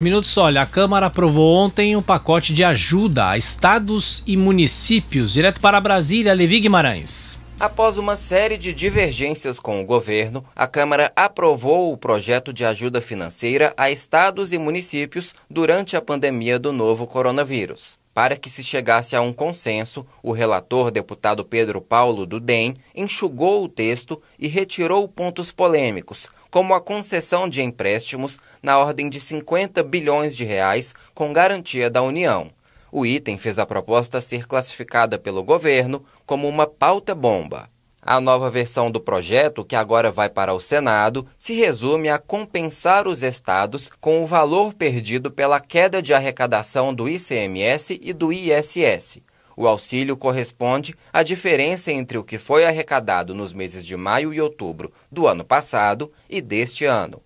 minutos, olha, a Câmara aprovou ontem um pacote de ajuda a estados e municípios. Direto para Brasília, Levi Guimarães. Após uma série de divergências com o governo, a Câmara aprovou o projeto de ajuda financeira a estados e municípios durante a pandemia do novo coronavírus. Para que se chegasse a um consenso, o relator deputado Pedro Paulo do DEM enxugou o texto e retirou pontos polêmicos, como a concessão de empréstimos na ordem de 50 bilhões de reais com garantia da União. O item fez a proposta ser classificada pelo governo como uma pauta-bomba. A nova versão do projeto, que agora vai para o Senado, se resume a compensar os estados com o valor perdido pela queda de arrecadação do ICMS e do ISS. O auxílio corresponde à diferença entre o que foi arrecadado nos meses de maio e outubro do ano passado e deste ano.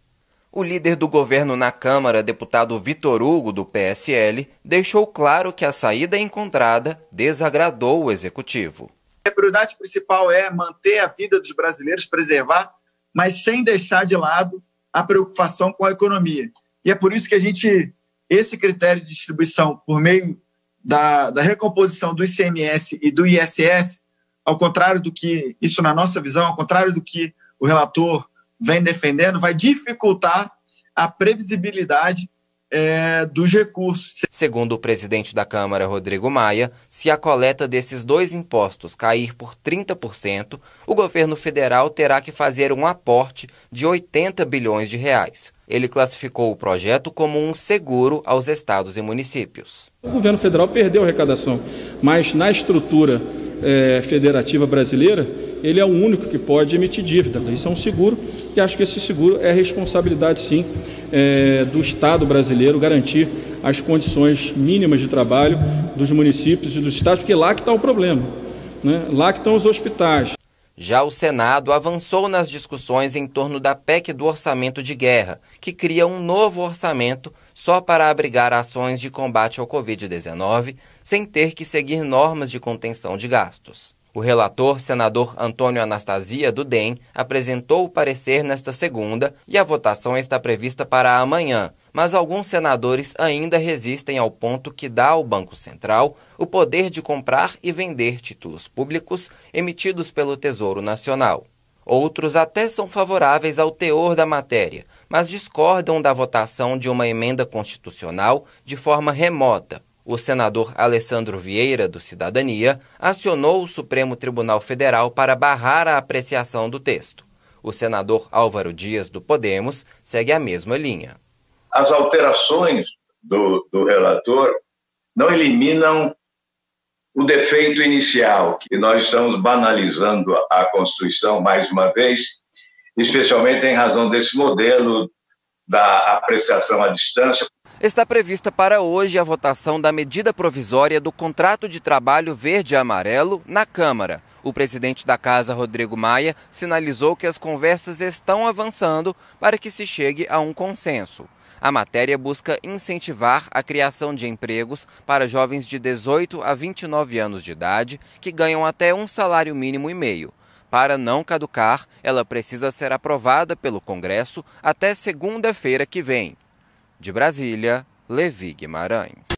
O líder do governo na Câmara, deputado Vitor Hugo, do PSL, deixou claro que a saída encontrada desagradou o executivo. A prioridade principal é manter a vida dos brasileiros, preservar, mas sem deixar de lado a preocupação com a economia. E é por isso que a gente, esse critério de distribuição por meio da, da, recomposição do ICMS e do ISS, ao contrário do que, isso na nossa visão, ao contrário do que o relator vem defendendo, vai dificultar a previsibilidade é, dos recursos. Segundo o presidente da Câmara, Rodrigo Maia, se a coleta desses dois impostos cair por 30%, o governo federal terá que fazer um aporte de 80 bilhões de reais. Ele classificou o projeto como um seguro aos estados e municípios. O governo federal perdeu a arrecadação, mas na estrutura é, federativa brasileira, ele é o único que pode emitir dívida. Né? Isso é um seguro e acho que esse seguro é responsabilidade sim é, do Estado brasileiro garantir as condições mínimas de trabalho dos municípios e dos estados, porque lá que está o problema, né? lá que estão os hospitais. Já o Senado avançou nas discussões em torno da PEC do Orçamento de Guerra, que cria um novo orçamento só para abrigar ações de combate ao Covid-19, sem ter que seguir normas de contenção de gastos. O relator, senador Antônio Anastasia, do DEM, apresentou o parecer nesta segunda e a votação está prevista para amanhã, mas alguns senadores ainda resistem ao ponto que dá ao Banco Central o poder de comprar e vender títulos públicos emitidos pelo Tesouro Nacional. Outros até são favoráveis ao teor da matéria, mas discordam da votação de uma emenda constitucional de forma remota, o senador Alessandro Vieira, do Cidadania, acionou o Supremo Tribunal Federal para barrar a apreciação do texto. O senador Álvaro Dias, do Podemos, segue a mesma linha. As alterações do, do relator não eliminam o defeito inicial, que nós estamos banalizando a Constituição mais uma vez, especialmente em razão desse modelo da apreciação à distância, Está prevista para hoje a votação da medida provisória do contrato de trabalho verde-amarelo na Câmara. O presidente da casa, Rodrigo Maia, sinalizou que as conversas estão avançando para que se chegue a um consenso. A matéria busca incentivar a criação de empregos para jovens de 18 a 29 anos de idade que ganham até um salário mínimo e meio. Para não caducar, ela precisa ser aprovada pelo Congresso até segunda-feira que vem. De Brasília, Levi Guimarães.